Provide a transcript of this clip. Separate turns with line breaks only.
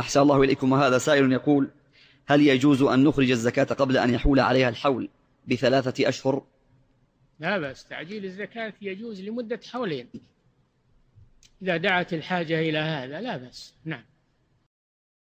أحسن الله إليكم وهذا سائل يقول هل يجوز أن نخرج الزكاة قبل أن يحول عليها الحول بثلاثة أشهر
لا بأس تعجيل الزكاة يجوز لمدة حولين
إذا دعت الحاجة إلى هذا لا بأس نعم